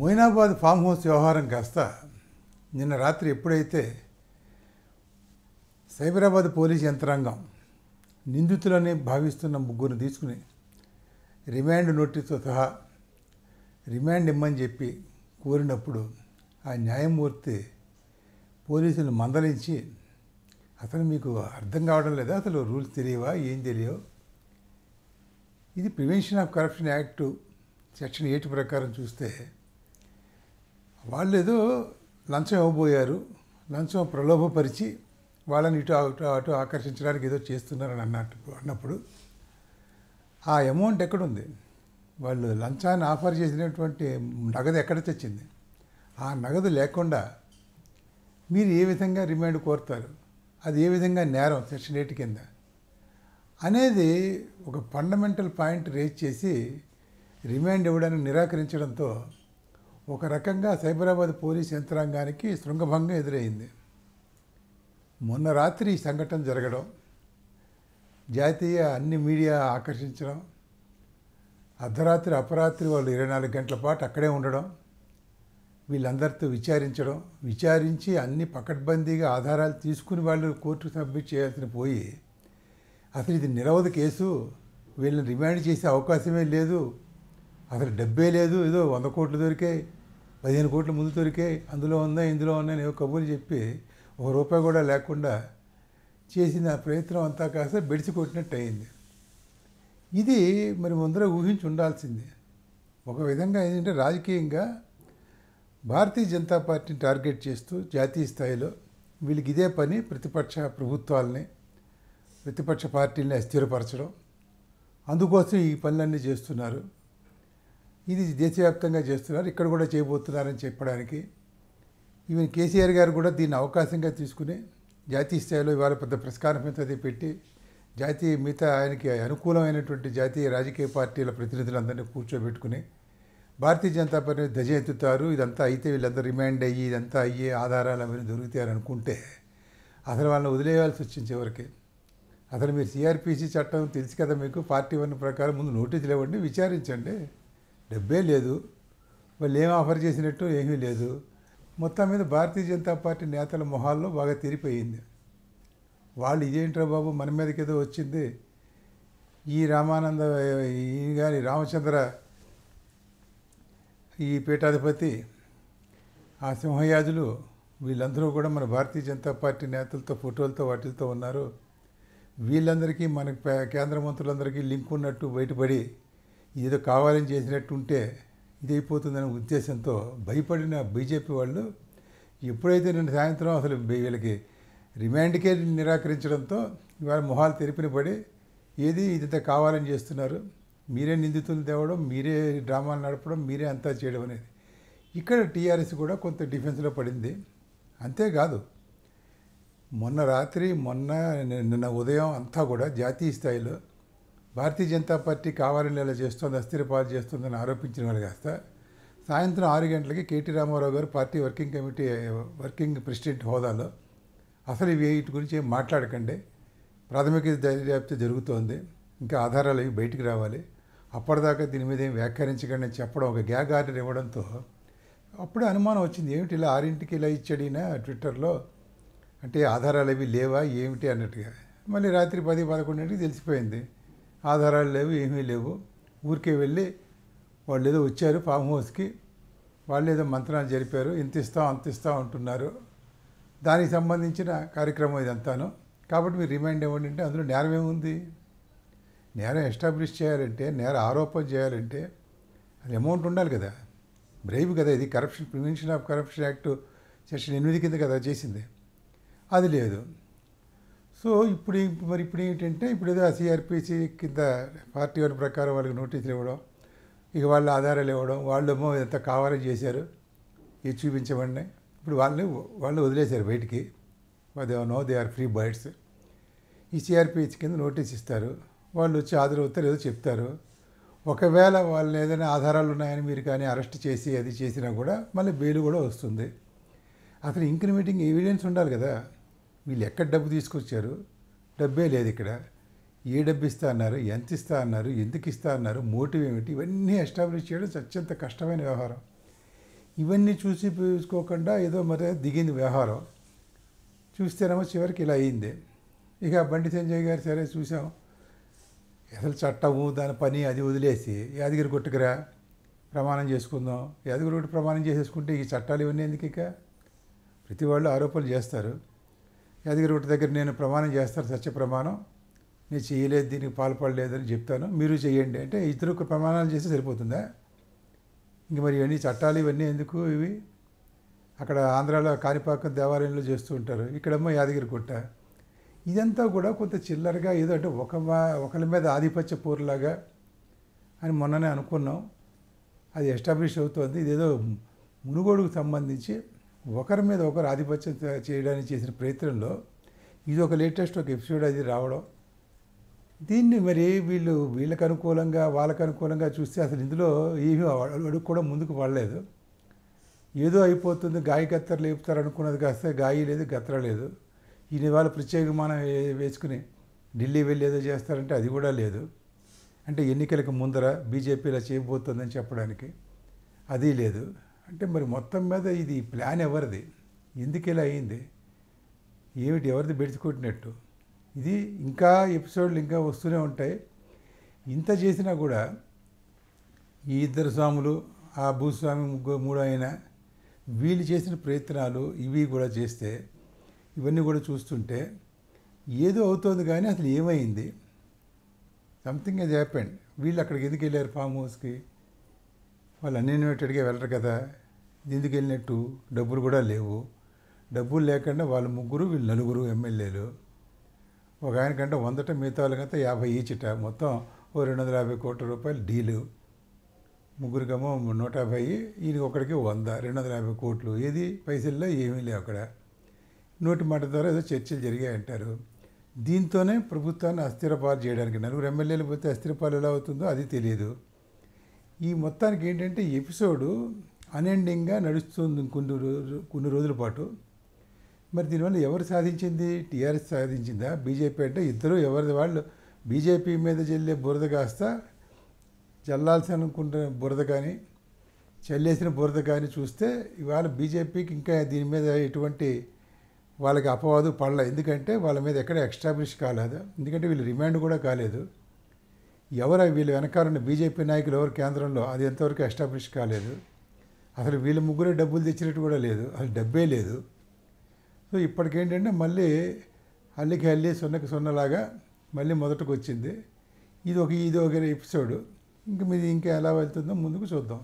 Moinabad farm house వ్యవహారం కాస్త నిన్న రాత్రి ఎప్పుడైతే సైబరాబాద్ పోలీస్ యంత్రాంగం నిందితులని భావిస్తున్న ముగ్గురిని తీసుకుని రిమాండ్ నోటీసు సహా రిమాండ్ ఇమ్మని చెప్పి కోరినప్పుడు ఆ న్యాయమూర్తి పోలీసులు మందలించి అతను మీకు అర్థం కావడం లేదా అసలు రూల్స్ తెలియవా ఏం తెలియవు ఇది prevention of corruption act section eight ప్రకారం చూస్తే వాళ్ళు ఏదో లంచం ఇవ్వబోయారు లంచం ప్రలోభపరిచి వాళ్ళని ఇటు అటు అటు ఆకర్షించడానికి ఏదో చేస్తున్నారని అన్నట్టు అన్నప్పుడు ఆ అమౌంట్ ఎక్కడుంది వాళ్ళు లంచాన్ని ఆఫర్ చేసినటువంటి నగదు ఎక్కడ తెచ్చింది ఆ నగదు లేకుండా మీరు ఏ విధంగా రిమాండ్ కోరుతారు అది ఏ విధంగా నేరం సెక్షన్ ఎయిట్ కింద అనేది ఒక ఫండమెంటల్ పాయింట్ రేజ్ చేసి రిమాండ్ ఇవ్వడానికి నిరాకరించడంతో ఒక రకంగా సైబరాబాద్ పోలీస్ యంత్రాంగానికి శృంగభంగం ఎదురైంది మొన్న రాత్రి ఈ సంఘటన జరగడం జాతీయ అన్ని మీడియా ఆకర్షించడం అర్ధరాత్రి అపరాత్రి వాళ్ళు ఇరవై నాలుగు గంటల పాటు అక్కడే ఉండడం వీళ్ళందరితో విచారించడం విచారించి అన్ని పకడ్బందీగా ఆధారాలు తీసుకుని వాళ్ళు కోర్టు సబ్మిట్ చేయాల్సిన పోయి అసలు ఇది నిరవధ కేసు వీళ్ళని రిమాండ్ చేసే అవకాశమే లేదు అసలు డబ్బే లేదు ఏదో వంద కోట్లు దొరికాయి పదిహేను కోట్లు ముందు దొరికే అందులో ఉన్నాయి ఇందులో ఉన్నాయని అని కబుర్లు చెప్పి ఒక రూపాయి కూడా లేకుండా చేసిన ప్రయత్నం అంతా కాస్త బెడిసి కొట్టినట్టు అయింది ఇది మరి ముందర ఊహించి ఉండాల్సిందే ఒక విధంగా ఏంటంటే రాజకీయంగా భారతీయ జనతా పార్టీని టార్గెట్ చేస్తూ జాతీయ స్థాయిలో వీళ్ళకి ఇదే పని ప్రతిపక్ష ప్రభుత్వాలని ప్రతిపక్ష పార్టీలని అస్థిరపరచడం అందుకోసం ఈ పనులన్నీ చేస్తున్నారు ఇది దేశవ్యాప్తంగా చేస్తున్నారు ఇక్కడ కూడా చేయబోతున్నారని చెప్పడానికి ఈవెన్ కేసీఆర్ గారు కూడా దీన్ని అవకాశంగా తీసుకుని జాతీయ స్థాయిలో ఇవాళ పెద్ద ప్రెస్ కాన్ఫరెన్స్ అది పెట్టి జాతీయ మిగతా ఆయనకి అనుకూలమైనటువంటి జాతీయ రాజకీయ పార్టీల ప్రతినిధులందరినీ కూర్చోబెట్టుకుని భారతీయ జనతా పార్టీ ఎత్తుతారు ఇదంతా అయితే వీళ్ళంతా రిమాండ్ అయ్యి ఇదంతా అయ్యే ఆధారాలు అవన్నీ దొరుకుతాయని అనుకుంటే అసలు వాళ్ళని వదిలేయాల్సి వచ్చింది ఎవరికి అసలు మీరు సిఆర్పిసి చట్టం తెలుసు కదా మీకు పార్టీ వన్ ప్రకారం ముందు నోటీసులు ఇవ్వండి విచారించండి డబ్బే లేదు వాళ్ళు ఏం ఆఫర్ చేసినట్టు ఏమీ లేదు మొత్తం మీద భారతీయ జనతా పార్టీ నేతల మొహాల్లో బాగా తీరిపోయింది వాళ్ళు ఇదేంట్రా బాబు మన మీదకి ఏదో వచ్చింది ఈ రామానంద ఈ కానీ రామచంద్ర ఈ పీఠాధిపతి ఆ సింహయాజులు వీళ్ళందరూ కూడా మన భారతీయ జనతా పార్టీ నేతలతో ఫోటోలతో వాటిలతో ఉన్నారు వీళ్ళందరికీ మన కేంద్ర మంత్రులందరికీ లింక్ ఉన్నట్టు బయటపడి ఏదో కావాలని చేసినట్టుంటే ఇది అయిపోతుందనే ఉద్దేశంతో భయపడిన బీజేపీ వాళ్ళు ఎప్పుడైతే నిన్న సాయంత్రం అసలు వీళ్ళకి రిమాండ్కే నిరాకరించడంతో ఇవాళ మొహాలు తెరిపిన పడి ఏది ఇదంతా కావాలని చేస్తున్నారు మీరే నిందితులు తేవడం మీరే డ్రామాలు నడపడం మీరే అంతా చేయడం అనేది ఇక్కడ టీఆర్ఎస్ కూడా కొంత డిఫెన్స్లో పడింది అంతేకాదు మొన్న రాత్రి మొన్న నిన్న ఉదయం అంతా కూడా జాతీయ స్థాయిలో భారతీయ జనతా పార్టీ కావాలని ఇలా చేస్తోంది అస్థిరపాలు చేస్తుందని ఆరోపించిన వాళ్ళు కాస్త సాయంత్రం ఆరు గంటలకి KT Ramarao garu party working committee working president హోదాలో అసలు ఇవి వీటి గురించి ఏం మాట్లాడకండి ప్రాథమిక దర్యాప్తి జరుగుతోంది ఇంకా ఆధారాలు అవి బయటికి రావాలి అప్పటిదాకా దీని మీద ఏం వ్యాఖ్యానించకండి అని చెప్పడం ఒక గ్యాగ్ ఆర్డర్ ఇవ్వడంతో అప్పుడే అనుమానం వచ్చింది ఏమిటి ఇలా ఆరింటికి ఇలా ఇచ్చాడినా ట్విట్టర్లో అంటే ఆధారాలు అవి లేవా ఏమిటి అన్నట్టుగా మళ్ళీ రాత్రి పది పదకొండింటికి తెలిసిపోయింది ఆధారాలు లేవు ఏమీ లేవు ఊరికే వెళ్ళి వాళ్ళు ఏదో వచ్చారు ఫామ్ హౌస్కి వాళ్ళు ఏదో మంత్రాలు జరిపారు ఇంత ఇస్తాం అంత ఇస్తాం అంటున్నారు దానికి సంబంధించిన కార్యక్రమం ఇదంతాను కాబట్టి మీరు రిమైండ్ ఇవ్వండి అంటే అందులో నేరం ఏముంది నేరం ఎస్టాబ్లిష్ చేయాలంటే నేర ఆరోపణ చేయాలంటే అది అమౌంట్ ఉండాలి కదా బ్రేవ్ కదా ఇది corruption prevention of corruption act section ఎనిమిది కింద కదా చేసింది అది లేదు సో ఇప్పుడు మరి ఇప్పుడు ఏంటంటే ఇప్పుడు ఏదో సిఆర్పిసి కింద పార్టీ వాళ్ళ ప్రకారం వాళ్ళకి నోటీసులు ఇవ్వడం ఇక వాళ్ళ ఆధారాలు ఇవ్వడం వాళ్ళేమో ఎంత కావాలని చేశారు ఇది చూపించబడినాయి ఇప్పుడు వాళ్ళని వాళ్ళు వదిలేశారు బయటికి no they are free birds ఈ సిఆర్పిహెచ్ కింద నోటీస్ ఇస్తారు వాళ్ళు వచ్చి హాజరవుతారు ఏదో చెప్తారు ఒకవేళ వాళ్ళని ఏదైనా ఆధారాలు ఉన్నాయని మీరు కానీ అరెస్ట్ చేసి అది చేసినా కూడా మళ్ళీ బెయిల్ కూడా వస్తుంది అసలు ఇంక్రిమేటింగ్ ఎవిడెన్స్ ఉండాలి కదా వీళ్ళు ఎక్కడ డబ్బు తీసుకొచ్చారు డబ్బే లేదు ఇక్కడ ఏ డబ్బు ఇస్తా అన్నారు ఎంత ఇస్తా అన్నారు ఎందుకు ఇస్తా అన్నారు మోటివ్ ఏమిటి ఇవన్నీ ఎస్టాబ్లిష్ చేయడం అత్యంత కష్టమైన వ్యవహారం ఇవన్నీ చూసి చూసుకోకుండా ఏదో మరి దిగింది వ్యవహారం చూస్తేనేమో చివరికి ఇలా అయింది ఇక బండి సంజయ్ గారు సరే చూసాం అసలు చట్టము దాని పని అది వదిలేసి యాదగిరి కొట్టుకురా ప్రమాణం చేసుకుందాం యాదగిరి కొట్టు ప్రమాణం చేసేసుకుంటే ఈ చట్టాలు ఇవన్నీ ఎందుకు ఇక ప్రతి వాళ్ళు ఆరోపణలు చేస్తారు గుట్ట దగ్గర నేను ప్రమాణం చేస్తాను సత్య ప్రమాణం నేను చేయలేదు దీనికి పాల్పడలేదని చెప్తాను మీరు చేయండి అంటే ఇద్దరు ప్రమాణాలు చేస్తే సరిపోతుందా ఇంక మరి ఇవన్నీ చట్టాలు ఇవన్నీ ఎందుకు ఇవి అక్కడ ఆంధ్రాలో కాణిపాకం దేవాలయంలో చేస్తూ ఉంటారు ఇక్కడేమో గుట్ట ఇదంతా కూడా కొంత చిల్లరగా ఏదో అంటే ఒక ఒకరి మీద ఆధిపత్య పూర్లాగా అని మొన్ననే అనుకున్నాం అది ఎస్టాబ్లిష్ అవుతోంది ఇదేదో మునుగోడుకు సంబంధించి ఒకరి మీద ఒకరు ఆధిపత్యం చేయడానికి చేసిన ప్రయత్నంలో ఇది ఒక లేటెస్ట్ ఒక ఎపిసోడ్ అది రావడం దీన్ని మరి వీళ్ళు వీళ్ళకు అనుకూలంగా వాళ్ళకు అనుకూలంగా చూస్తే అసలు ఇందులో ఏమీ అడుగు కూడా ముందుకు పడలేదు ఏదో అయిపోతుంది గాయ గత్తర లేపుతారు అనుకున్నది కాస్తే గాయ లేదు గత్తర లేదు ఈయన వాళ్ళు ప్రత్యేక మనం వేసుకుని ఢిల్లీ వెళ్ళి ఏదో చేస్తారంటే అది కూడా లేదు అంటే ఎన్నికలకు ముందర బీజేపీలో చేయబోతుందని చెప్పడానికి అది లేదు అంటే మరి మొత్తం మీద ఇది ప్లాన్ ఎవరిది ఎందుకు ఇలా అయింది ఏమిటి ఎవరిది బెడిచికొట్టినట్టు ఇది ఇంకా ఎపిసోడ్లు ఇంకా వస్తూనే ఉంటాయి ఇంత చేసినా కూడా ఈ ఇద్దరు స్వాములు ఆ భూస్వామి ముగ్గురు మూడు అయినా వీళ్ళు చేసిన ప్రయత్నాలు ఇవి కూడా చేస్తే ఇవన్నీ కూడా చూస్తుంటే ఏదో అవుతుంది కానీ అసలు ఏమైంది సంథింగ్ అది హ్యాపెండ్ వీళ్ళు అక్కడికి ఎందుకు వెళ్ళారు ఫామ్ హౌస్కి వాళ్ళు అన్ఇన్వైటెడ్గా వెళ్ళరు కదా దీనికి వెళ్ళినట్టు డబ్బులు కూడా లేవు డబ్బులు లేకుండా వాళ్ళు ముగ్గురు వీళ్ళు నలుగురు ఎమ్మెల్యేలు ఒక ఆయనకంటే వందట మిగతా వాళ్ళకంతా యాభై ఈచిట మొత్తం ఓ రెండు వందల యాభై కోట్ల రూపాయలు డీలు ముగ్గురికేమో నూట యాభై ఈయన ఒకడికి వంద రెండు వందల యాభై కోట్లు ఏది పైసల్లో ఏమీ లేవు అక్కడ నోటి మాట ద్వారా ఏదో చర్చలు జరిగాయంటారు దీంతోనే ప్రభుత్వాన్ని అస్థిరపాలు చేయడానికి నలుగురు ఎమ్మెల్యేలు పోతే అస్థిరపాలు ఎలా అవుతుందో అది తెలియదు ఈ మొత్తానికి ఏంటంటే ఎపిసోడు అన్ఎండింగ్గా నడుస్తుంది కొన్ని రోజు కొన్ని రోజుల పాటు మరి దీనివల్ల ఎవరు సాధించింది టీఆర్ఎస్ సాధించిందా బీజేపీ అంటే ఇద్దరు ఎవరిది వాళ్ళు బీజేపీ మీద చెల్లే బురద కాస్త చల్లాల్సి అనుకుంటున్న బురద కానీ చల్లేసిన బురద కానీ చూస్తే ఇవాళ బీజేపీకి ఇంకా దీని మీద ఎటువంటి వాళ్ళకి అపవాదు పడలే ఎందుకంటే వాళ్ళ మీద ఎక్కడ ఎక్స్టాబ్లిష్ కాలేదు ఎందుకంటే వీళ్ళు రిమాండ్ కూడా కాలేదు ఎవరు వీళ్ళు వెనకాలన్న బీజేపీ నాయకులు ఎవరు కేంద్రంలో అది ఎంతవరకు ఎస్టాబ్లిష్ కాలేదు అసలు వీళ్ళ ముగ్గురే డబ్బులు తెచ్చినట్టు కూడా లేదు అసలు డబ్బే లేదు సో ఇప్పటికేంటంటే మళ్ళీ అల్లికి అల్లి సొన్నకి సొన్నలాగా మళ్ళీ మొదటకు వచ్చింది ఇది ఒక ఇది ఒక ఎపిసోడ్ ఇంక మీది ఇంకా ఎలా వెళ్తుందో ముందుకు చూద్దాం